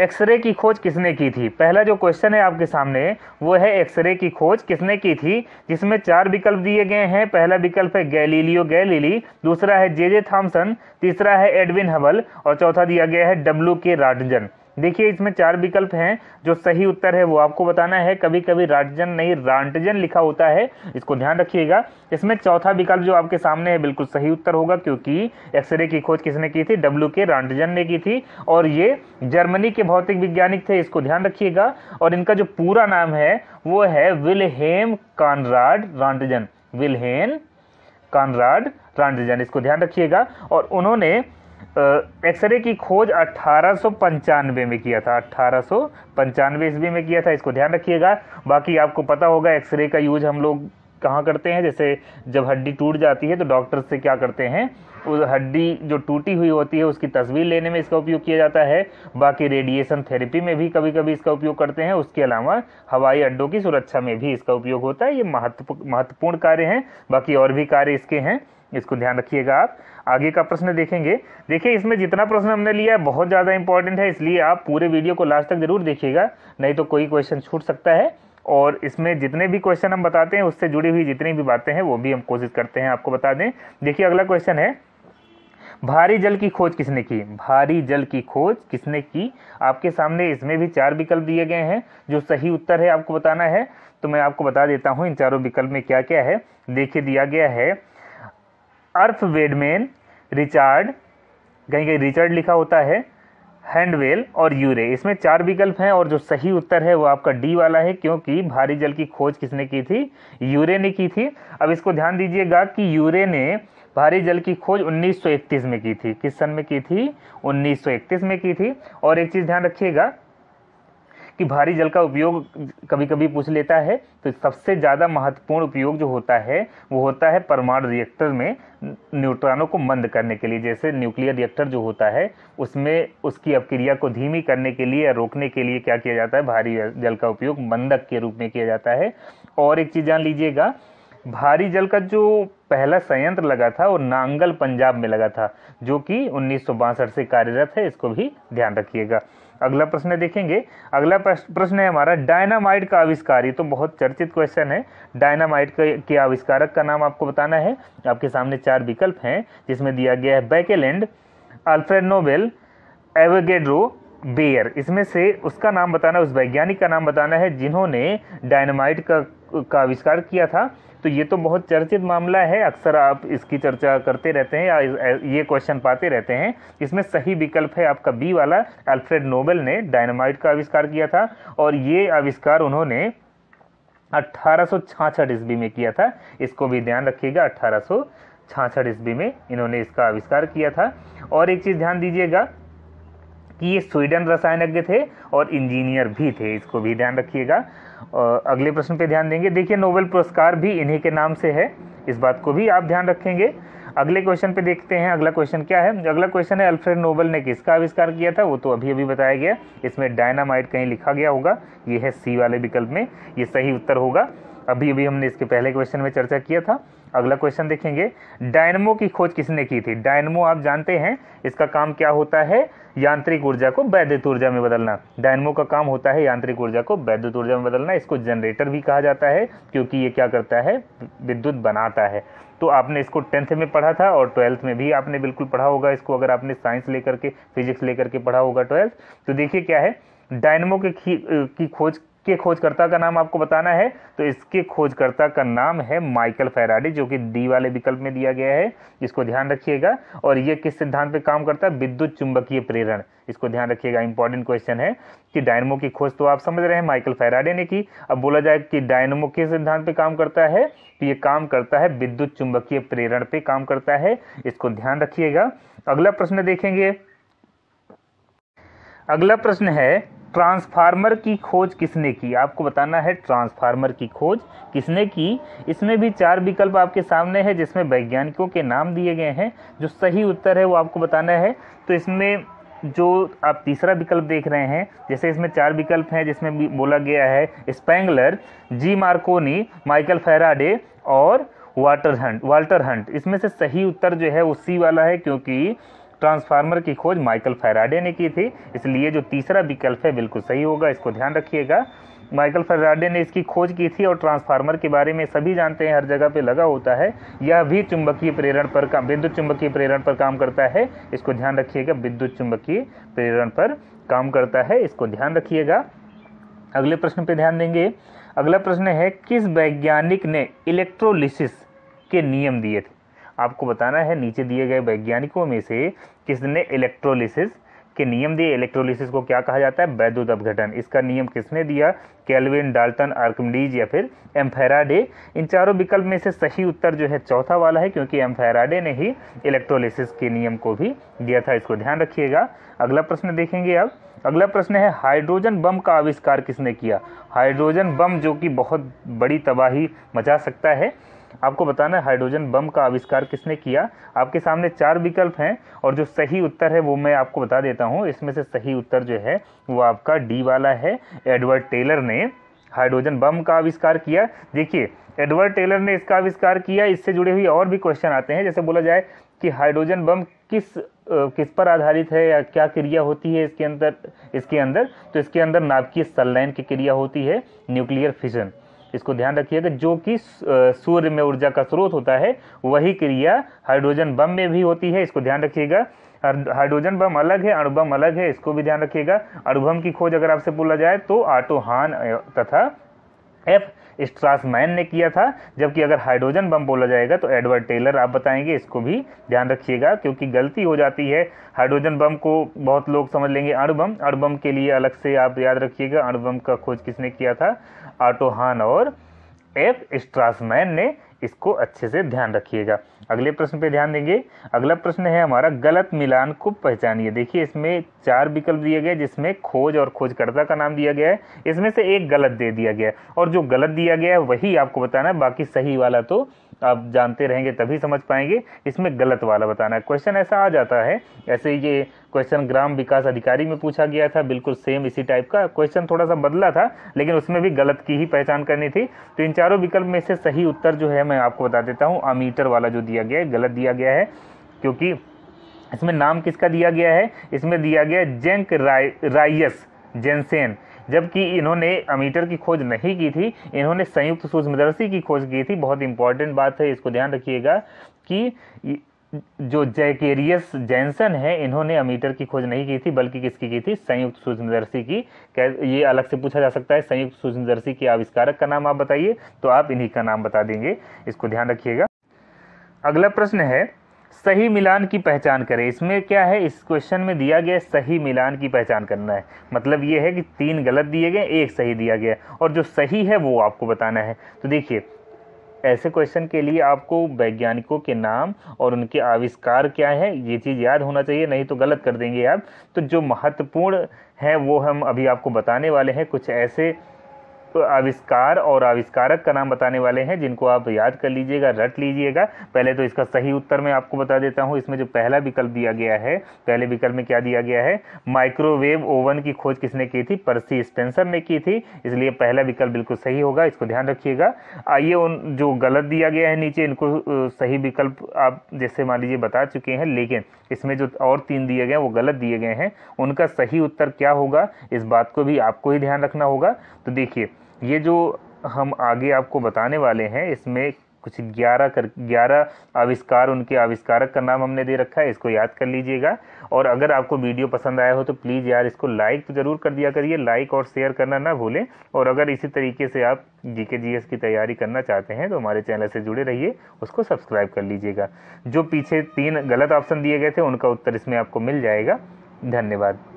x ray की खोज किसने की थी पहला जो क्वेश्चन है आपके सामने वो है एक्सरे की खोज किसने की थी जिसमें चार विकल्प दिए गए हैं पहला विकल्प है गैलीलियो गैलीली दूसरा है जे जे थॉम्सन तीसरा है एडविन हबल और चौथा दिया गया है डब्ल्यू के राडजन देखिए इसमें चार विकल्प हैं जो सही उत्तर है वो आपको बताना है कभी कभी राटजन नहीं रांटजन लिखा होता है इसको ध्यान रखिएगा इसमें चौथा विकल्प जो आपके सामने है बिल्कुल सही उत्तर होगा क्योंकि एक्सरे की खोज किसने की थी डब्ल्यू के रांटजन ने की थी और ये जर्मनी के भौतिक वैज्ञानिक थे इसको ध्यान रखिएगा और इनका जो पूरा नाम है वो है Wilhelm Conrad Roentgen Wilhelm Conrad Roentgen इसको ध्यान रखिएगा और उन्होंने एक्सरे की खोज अट्ठारह में किया था अट्ठारह ईस्वी में किया था इसको ध्यान रखिएगा बाकी आपको पता होगा एक्सरे का यूज हम लोग कहाँ करते हैं जैसे जब हड्डी टूट जाती है तो डॉक्टर से क्या करते हैं उस हड्डी जो टूटी हुई होती है उसकी तस्वीर लेने में इसका उपयोग किया जाता है बाकी रेडिएशन थेरेपी में भी कभी कभी इसका उपयोग करते हैं उसके अलावा हवाई अड्डों की सुरक्षा में भी इसका उपयोग होता है ये महत्वपूर्ण कार्य हैं बाकी और भी कार्य इसके हैं इसको ध्यान रखिएगा आप आगे का प्रश्न देखेंगे देखिए इसमें जितना प्रश्न हमने लिया है बहुत ज़्यादा इंपॉर्टेंट है इसलिए आप पूरे वीडियो को लास्ट तक जरूर देखिएगा नहीं तो कोई क्वेश्चन छूट सकता है और इसमें जितने भी क्वेश्चन हम बताते हैं उससे जुड़ी हुई जितनी भी बातें हैं वो भी हम कोशिश करते हैं आपको बता दें देखिए अगला क्वेश्चन है भारी जल की खोज किसने की भारी जल की खोज किसने की आपके सामने इसमें भी चार विकल्प दिए गए हैं जो सही उत्तर है आपको बताना है तो मैं आपको बता देता हूँ इन चारों विकल्प में क्या क्या है देखिए दिया गया है अर्फ वेडमेन रिचार्ड कहीं कहीं रिचर्ड लिखा होता है हैंडवेल और यूरे इसमें चार विकल्प हैं और जो सही उत्तर है वो आपका डी वाला है क्योंकि भारी जल की खोज किसने की थी यूरे ने की थी अब इसको ध्यान दीजिएगा कि यूरे ने भारी जल की खोज 1931 में की थी किस सन में की थी 1931 में की थी और एक चीज़ ध्यान रखिएगा कि भारी जल का उपयोग कभी कभी पूछ लेता है तो सबसे ज़्यादा महत्वपूर्ण उपयोग जो होता है वो होता है परमाणु रिएक्टर में न्यूट्रॉनों को मंद करने के लिए जैसे न्यूक्लियर रिएक्टर जो होता है उसमें उसकी अपक्रिया को धीमी करने के लिए या रोकने के लिए क्या किया जाता है भारी जल का उपयोग मंदक के रूप में किया जाता है और एक चीज़ जान लीजिएगा भारी जल का जो पहला संयंत्र लगा था वो नांगल पंजाब में लगा था जो कि उन्नीस से कार्यरत है इसको भी ध्यान रखिएगा अगला प्रश्न देखेंगे अगला प्रश्न है हमारा डायनामाइट का आविष्कार ये तो बहुत चर्चित क्वेश्चन है डायनामाइट के आविष्कारक का नाम आपको बताना है आपके सामने चार विकल्प हैं जिसमें दिया गया है Baekeland Alfred Nobel Avogadro Bayer इसमें से उसका नाम बताना उस वैज्ञानिक का नाम बताना है जिन्होंने डायनामाइट का का आविष्कार किया था तो ये तो बहुत चर्चित मामला है अक्सर आप इसकी चर्चा करते रहते हैं या ये क्वेश्चन पाते रहते हैं इसमें सही विकल्प है आपका बी वाला अल्फ्रेड नोबेल ने डायनामाइट का आविष्कार किया था और ये आविष्कार उन्होंने अट्ठारह ईस्वी में किया था इसको भी ध्यान रखिएगा अट्ठारह ईस्वी में इन्होंने इसका आविष्कार किया था और एक चीज़ ध्यान दीजिएगा कि ये स्वीडन रसायनज्ञ थे और इंजीनियर भी थे इसको भी ध्यान रखिएगा अगले प्रश्न पे ध्यान देंगे देखिए नोबेल पुरस्कार भी इन्हीं के नाम से है इस बात को भी आप ध्यान रखेंगे अगले क्वेश्चन पे देखते हैं अगला क्वेश्चन क्या है अगला क्वेश्चन है अल्फ्रेड नोबल ने किसका आविष्कार किया था वो तो अभी अभी बताया गया इसमें डायनामाइट कहीं लिखा गया होगा ये है सी वाले विकल्प में ये सही उत्तर होगा अभी अभी हमने इसके पहले क्वेश्चन में चर्चा किया था अगला क्वेश्चन देखेंगे डायनमो की खोज किसने की थी डायनमो आप जानते हैं इसका काम क्या होता है यांत्रिक ऊर्जा को वैद्युत ऊर्जा में बदलना डायनमो का काम होता है यांत्रिक ऊर्जा को वैद्युत ऊर्जा में बदलना इसको जनरेटर भी कहा जाता है क्योंकि ये क्या करता है विद्युत बनाता है तो आपने इसको टेंथ में पढ़ा था और ट्वेल्थ में भी आपने बिल्कुल पढ़ा होगा इसको अगर आपने साइंस लेकर के फिजिक्स लेकर के पढ़ा होगा ट्वेल्थ तो देखिए क्या है डायनमो के की खोज इसके खोजकर्ता का नाम आपको बताना है तो इसके खोजकर्ता का नाम है माइकल फेराडे जो कि डी वाले विकल्प में दिया गया है इसको ध्यान रखिएगा और ये किस सिद्धांत पे काम करता है विद्युत चुंबकीय प्रेरण इसको ध्यान रखिएगा इंपॉर्टेंट क्वेश्चन है कि डायनमो की खोज तो आप समझ रहे हैं माइकल फेराडे ने की अब बोला जाए कि डायनमो किस सिद्धांत पे काम करता है तो ये काम करता है विद्युत चुंबकीय प्रेरण पे काम करता है इसको ध्यान रखिएगा अगला प्रश्न देखेंगे अगला प्रश्न है ट्रांसफार्मर की खोज किसने की आपको बताना है ट्रांसफार्मर की खोज किसने की इसमें भी चार विकल्प आपके सामने है जिसमें वैज्ञानिकों के नाम दिए गए हैं जो सही उत्तर है वो आपको बताना है तो इसमें जो आप तीसरा विकल्प देख रहे हैं जैसे इसमें चार विकल्प हैं जिसमें बोला गया है Spengler G Marconi Michael Faraday और वाटर हंट वाल्टर हंट इसमें से सही उत्तर जो है वो सी वाला है क्योंकि ट्रांसफार्मर की खोज माइकल फैराडे ने की थी इसलिए जो तीसरा विकल्प है बिल्कुल सही होगा इसको ध्यान रखिएगा माइकल फैराडे ने इसकी खोज की थी और ट्रांसफार्मर के बारे में सभी जानते हैं हर जगह पे लगा होता है यह भी चुंबकीय प्रेरण पर काम विद्युत चुंबकीय प्रेरण पर काम करता है इसको ध्यान रखिएगा विद्युत चुंबकीय प्रेरण पर काम करता है इसको ध्यान रखिएगा अगले प्रश्न पे ध्यान देंगे अगला प्रश्न है किस वैज्ञानिक ने इलेक्ट्रोलिसिस के नियम दिए थे आपको बताना है नीचे दिए गए वैज्ञानिकों में से किसने इलेक्ट्रोलिसिस के नियम दिए इलेक्ट्रोलिसिस को क्या कहा जाता है वैद्युत अपघटन इसका नियम किसने दिया कैलविन डाल्टन आर्कमडीज या फिर एम्फेराडे इन चारों विकल्प में से सही उत्तर जो है चौथा वाला है क्योंकि एम्फेराडे ने ही इलेक्ट्रोलिसिस के नियम को भी दिया था इसको ध्यान रखिएगा अगला प्रश्न देखेंगे अब अगला प्रश्न है हाइड्रोजन बम का आविष्कार किसने किया हाइड्रोजन बम जो कि बहुत बड़ी तबाही मचा सकता है आपको बताना है हाइड्रोजन बम का आविष्कार किसने किया आपके सामने चार विकल्प हैं और जो सही उत्तर है वो मैं आपको बता देता हूँ इसमें से सही उत्तर जो है वो आपका डी वाला है एडवर्ड टेलर ने हाइड्रोजन बम का आविष्कार किया देखिए एडवर्ड टेलर ने इसका आविष्कार किया इससे जुड़े हुए और भी क्वेश्चन आते हैं जैसे बोला जाए कि हाइड्रोजन बम किस किस पर आधारित है या क्या क्रिया होती है इसके अंदर इसके अंदर तो इसके अंदर नाभिकीय सलैन की क्रिया होती है न्यूक्लियर फिजन इसको ध्यान रखिएगा जो कि सूर्य में ऊर्जा का स्रोत होता है वही क्रिया हाइड्रोजन बम में भी होती है इसको ध्यान रखिएगा हाइड्रोजन बम अलग है अणुबम अलग है इसको भी ध्यान रखिएगा अणुबम की खोज अगर आपसे बोला जाए तो आटोहान तथा एफ स्ट्रासमैन ने किया था जबकि अगर हाइड्रोजन बम बोला जाएगा तो एडवर्ड टेलर आप बताएंगे इसको भी ध्यान रखिएगा क्योंकि गलती हो जाती है हाइड्रोजन बम को बहुत लोग समझ लेंगे अणुबम अणुबम के लिए अलग से आप याद रखिएगा अणुबम का खोज किसने किया था आटोहान और एफ स्ट्रासमैन ने इसको अच्छे से ध्यान रखिएगा अगले प्रश्न पे ध्यान देंगे अगला प्रश्न है हमारा गलत मिलान को पहचानिए देखिए इसमें चार विकल्प दिए गए जिसमें खोज और खोजकर्ता का नाम दिया गया है इसमें से एक गलत दे दिया गया है और जो गलत दिया गया है वही आपको बताना है बाकी सही वाला तो आप जानते रहेंगे तभी समझ पाएंगे इसमें गलत वाला बताना है क्वेश्चन ऐसा आ जाता है ऐसे ये क्वेश्चन ग्राम विकास अधिकारी में पूछा गया था बिल्कुल सेम इसी टाइप का क्वेश्चन थोड़ा सा बदला था लेकिन उसमें भी गलत की ही पहचान करनी थी तो इन चारों विकल्प में से सही उत्तर जो है मैं आपको बता देता हूँ अमीटर वाला जो दिया गया है गलत दिया गया है क्योंकि इसमें नाम किसका दिया गया है इसमें दिया गया है जेंक राय राइयस जेंसेन जबकि इन्होंने अमीटर की खोज नहीं की थी इन्होंने संयुक्त सूक्ष्मदर्शी की खोज की थी बहुत इंपॉर्टेंट बात है इसको ध्यान रखिएगा कि जो जैकेरियस जैनसन है इन्होंने अमीटर की खोज नहीं की थी बल्कि किसकी की थी संयुक्त सूक्ष्मदर्शी की ये अलग से पूछा जा सकता है संयुक्त सूक्ष्मदर्शी के आविष्कारक का नाम आप बताइए तो आप इन्हीं का नाम बता देंगे इसको ध्यान रखिएगा अगला प्रश्न है सही मिलान की पहचान करें इसमें क्या है इस क्वेश्चन में दिया गया सही मिलान की पहचान करना है मतलब ये है कि तीन गलत दिए गए एक सही दिया गया और जो सही है वो आपको बताना है तो देखिए ऐसे क्वेश्चन के लिए आपको वैज्ञानिकों के नाम और उनके आविष्कार क्या है ये चीज़ याद होना चाहिए नहीं तो गलत कर देंगे आप तो जो महत्वपूर्ण है वो हम अभी आपको बताने वाले हैं कुछ ऐसे आविष्कार और आविष्कारक का नाम बताने वाले हैं जिनको आप याद कर लीजिएगा रट लीजिएगा पहले तो इसका सही उत्तर मैं आपको बता देता हूँ इसमें जो पहला विकल्प दिया गया है पहले विकल्प में क्या दिया गया है माइक्रोवेव ओवन की खोज किसने की थी परसी स्टेंसर ने की थी इसलिए पहला विकल्प बिल्कुल सही होगा इसको ध्यान रखिएगा आइए उन जो गलत दिया गया है नीचे इनको सही विकल्प आप जैसे मान लीजिए बता चुके हैं लेकिन इसमें जो और तीन दिए गए वो गलत दिए गए हैं उनका सही उत्तर क्या होगा इस बात को भी आपको ही ध्यान रखना होगा तो देखिए ये जो हम आगे आपको बताने वाले हैं इसमें कुछ ग्यारह कर ग्यारह आविष्कार उनके आविष्कारक का नाम हमने दे रखा है इसको याद कर लीजिएगा और अगर आपको वीडियो पसंद आया हो तो प्लीज़ यार इसको लाइक तो ज़रूर कर दिया करिए लाइक और शेयर करना ना भूलें और अगर इसी तरीके से आप जी के जी एस की तैयारी करना चाहते हैं तो हमारे चैनल से जुड़े रहिए उसको सब्सक्राइब कर लीजिएगा जो पीछे तीन गलत ऑप्शन दिए गए थे उनका उत्तर इसमें आपको मिल जाएगा धन्यवाद